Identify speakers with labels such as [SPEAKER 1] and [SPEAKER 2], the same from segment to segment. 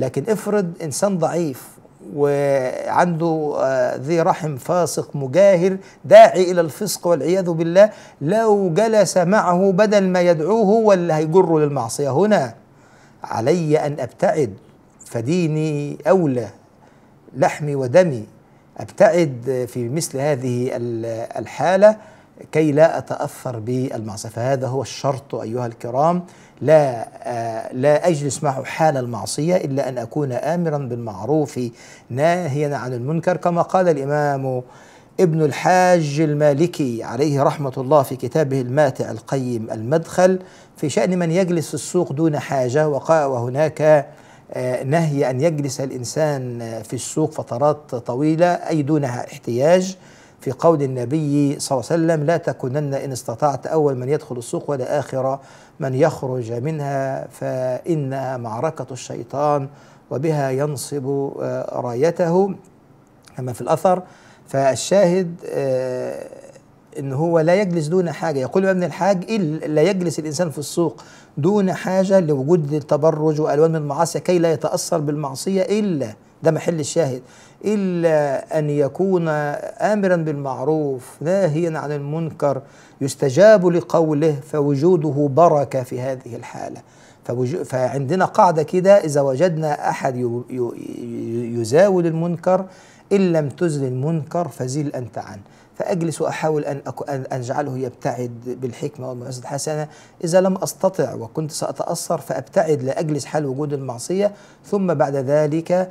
[SPEAKER 1] لكن افرض انسان ضعيف وعنده آه، ذي رحم فاسق مجاهر داعي الى الفسق والعياذ بالله لو جلس معه بدل ما يدعوه هو اللي هيجره للمعصيه هنا علي ان ابتعد فديني اولى لحمي ودمي ابتعد في مثل هذه الحاله كي لا أتأثر بالمعصية فهذا هو الشرط أيها الكرام لا آه، لا أجلس معه حال المعصية إلا أن أكون آمرا بالمعروف ناهيا عن المنكر كما قال الإمام ابن الحاج المالكي عليه رحمة الله في كتابه الماتع القيم المدخل في شأن من يجلس في السوق دون حاجة وقاء وهناك آه، نهي أن يجلس الإنسان في السوق فترات طويلة أي دون احتياج في قول النبي صلى الله عليه وسلم لا تكونن إن استطعت أول من يدخل السوق ولا آخر من يخرج منها فإنها معركة الشيطان وبها ينصب آه، رايته أما في الأثر فالشاهد آه، ان هو لا يجلس دون حاجه يقول ابن الحاج إلا لا يجلس الانسان في السوق دون حاجه لوجود التبرج والوان من المعاصي كي لا يتاثر بالمعصيه الا ده محل الشاهد إلا أن يكون آمرا بالمعروف ناهيا عن المنكر يستجاب لقوله فوجوده بركة في هذه الحالة فعندنا قاعدة كده إذا وجدنا أحد يزاول المنكر إن لم تزل المنكر فزل أنت عنه فأجلس وأحاول أن أجعله يبتعد بالحكمة والمؤسسة الحسنة إذا لم أستطع وكنت سأتأثر فأبتعد لأجلس حال وجود المعصية ثم بعد ذلك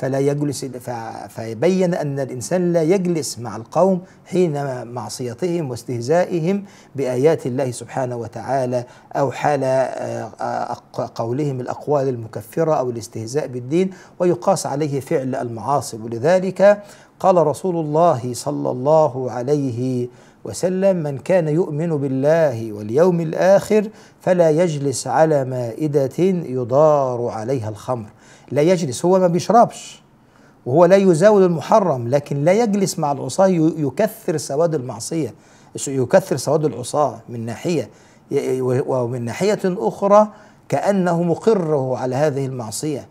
[SPEAKER 1] فلا يجلس فيبين أن الإنسان لا يجلس مع القوم حين معصيتهم واستهزائهم بآيات الله سبحانه وتعالى أو حال آه، قولهم الأقوال المكفرة أو الاستهزاء بالدين ويقاس عليه فعل المعاصي ولذلك قال رسول الله صلى الله عليه وسلم من كان يؤمن بالله واليوم الآخر فلا يجلس على مائدة يضار عليها الخمر لا يجلس هو ما بيشربش وهو لا يزاول المحرم لكن لا يجلس مع العصاة يكثر سواد المعصية يكثر سواد العصاة من ناحية ومن ناحية أخرى كأنه مقره على هذه المعصية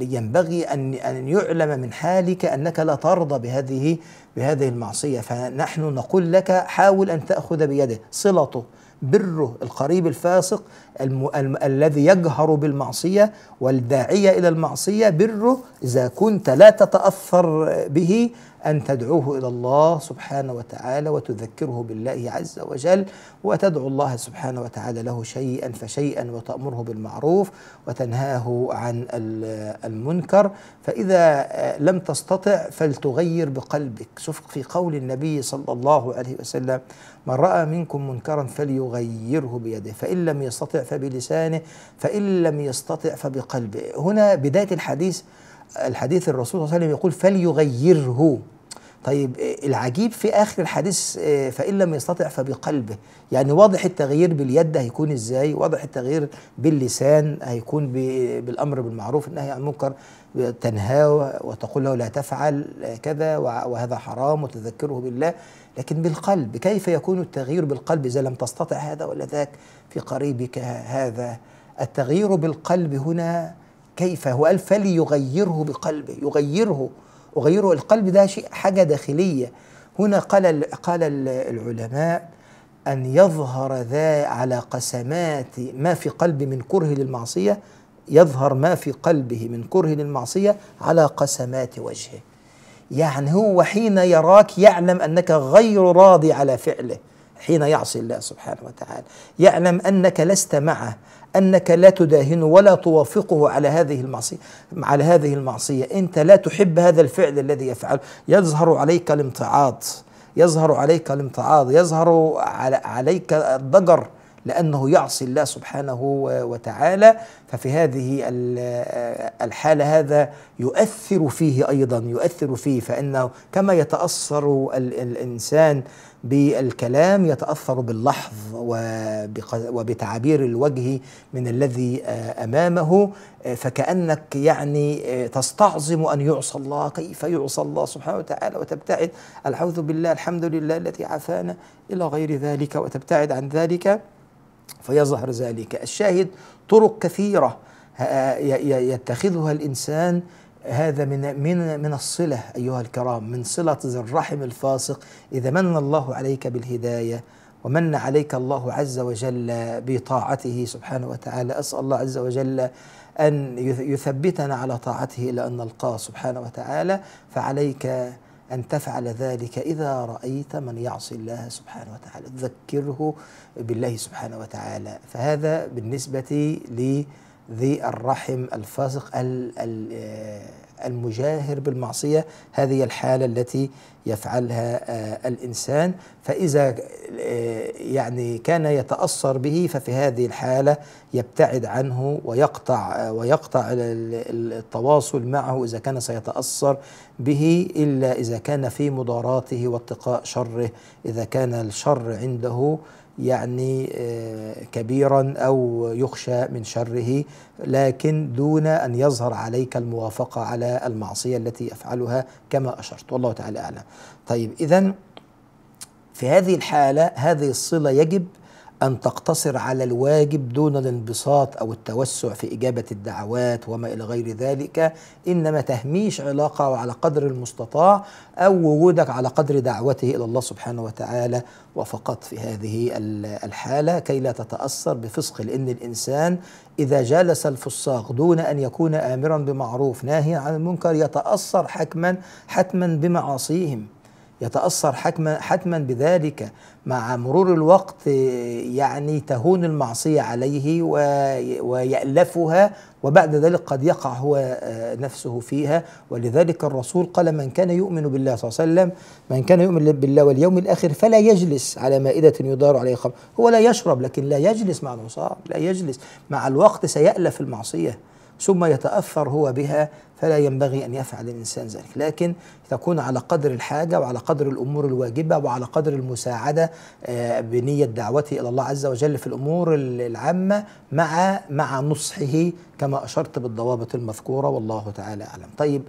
[SPEAKER 1] ينبغي أن أن يعلم من حالك أنك لا ترضى بهذه بهذه المعصية فنحن نقول لك حاول أن تأخذ بيده صلته بره القريب الفاسق الم... الم... الذي يجهر بالمعصية والداعية إلى المعصية بره إذا كنت لا تتأثر به أن تدعوه إلى الله سبحانه وتعالى وتذكره بالله عز وجل وتدعو الله سبحانه وتعالى له شيئا فشيئا وتأمره بالمعروف وتنهاه عن المنكر فإذا آه، لم تستطع فلتغير بقلبك شوف في قول النبي صلى الله عليه وسلم من رأى منكم منكرا فليغيره بيده فإن لم يستطع فبلسانه فإن لم يستطع فبقلبه هنا بداية الحديث الحديث الرسول صلى الله عليه وسلم يقول فليغيره طيب العجيب في اخر الحديث آه، فان لم يستطع فبقلبه يعني واضح التغيير باليد هيكون ازاي واضح التغيير باللسان هيكون بالامر بالمعروف والنهي عن المنكر تنهاه وتقول له لا تفعل كذا وهذا حرام وتذكره بالله لكن بالقلب كيف يكون التغيير بالقلب اذا لم تستطع هذا ولا ذاك في قريبك هذا التغيير بالقلب هنا كيف هو قال فليغيره بقلبه يغيره أغيره القلب ده شيء حاجة داخلية هنا قال قال العلماء أن يظهر ذا على قسمات ما في قلبي من كره للمعصية يظهر ما في قلبه من كره للمعصية على قسمات وجهه يعني هو حين يراك يعلم أنك غير راضي على فعله حين يعصي الله سبحانه وتعالى يعلم أنك لست معه أنك لا تداهنه ولا توافقه على هذه المعصية على هذه المعصية أنت لا تحب هذا الفعل الذي يفعله يظهر عليك الامتعاض يظهر عليك الامتعاض يظهر عليك الضجر لأنه يعصي الله سبحانه وتعالى ففي هذه الحالة هذا يؤثر فيه أيضا يؤثر فيه فإنه كما يتأثر الإنسان بالكلام يتأثر باللحظ وبتعابير الوجه من الذي آه، أمامه آه، فكأنك يعني آه، تستعظم أن يعصى الله كيف يعصى الله سبحانه وتعالى وتبتعد الحوذ بالله الحمد لله التي عافانا إلى غير ذلك وتبتعد عن ذلك فيظهر ذلك الشاهد طرق كثيرة آه، يتخذها الإنسان هذا من من من الصلة أيها الكرام من صلة ذي الرحم الفاسق إذا من الله عليك بالهداية ومن عليك الله عز وجل بطاعته سبحانه وتعالى أسأل الله عز وجل أن يثبتنا على طاعته إلى أن نلقاه سبحانه وتعالى فعليك أن تفعل ذلك إذا رأيت من يعصي الله سبحانه وتعالى تذكره بالله سبحانه وتعالى فهذا بالنسبة لذي الرحم الفاسق آه، المجاهر بالمعصية هذه الحالة التي يفعلها آه، الإنسان فإذا آه، يعني كان يتأثر به ففي هذه الحالة يبتعد عنه ويقطع آه، ويقطع التواصل معه إذا كان سيتأثر به إلا إذا كان في مضاراته واتقاء شره إذا كان الشر عنده يعني آه، كبيرا او يخشى من شره لكن دون ان يظهر عليك الموافقه على المعصيه التي يفعلها كما اشرت والله تعالى اعلم. طيب اذا في هذه الحالة هذه الصلة يجب أن تقتصر على الواجب دون الانبساط أو التوسع في إجابة الدعوات وما إلى غير ذلك إنما تهميش علاقة وعلى قدر المستطاع أو وجودك على قدر دعوته إلى الله سبحانه وتعالى وفقط في هذه الحالة كي لا تتأثر بفسق لأن الإنسان إذا جالس الفساق دون أن يكون آمرا بمعروف ناهيا عن المنكر يتأثر حكما حتما بمعاصيهم يتأثر حتما حتما بذلك مع مرور الوقت يعني تهون المعصية عليه ويألفها وبعد ذلك قد يقع هو آه، نفسه فيها ولذلك الرسول قال من كان يؤمن بالله صلى الله عليه وسلم من كان يؤمن بالله واليوم الآخر فلا يجلس على مائدة يدار عليه خمر هو لا يشرب لكن لا يجلس مع المصاب لا يجلس مع الوقت سيألف المعصية ثم يتأثر هو بها فلا ينبغي أن يفعل الإنسان ذلك لكن تكون على قدر الحاجة وعلى قدر الأمور الواجبة وعلى قدر المساعدة آه، بنية دعوته إلى الله عز وجل في الأمور العامة مع مع نصحه كما أشرت بالضوابط المذكورة والله تعالى أعلم طيب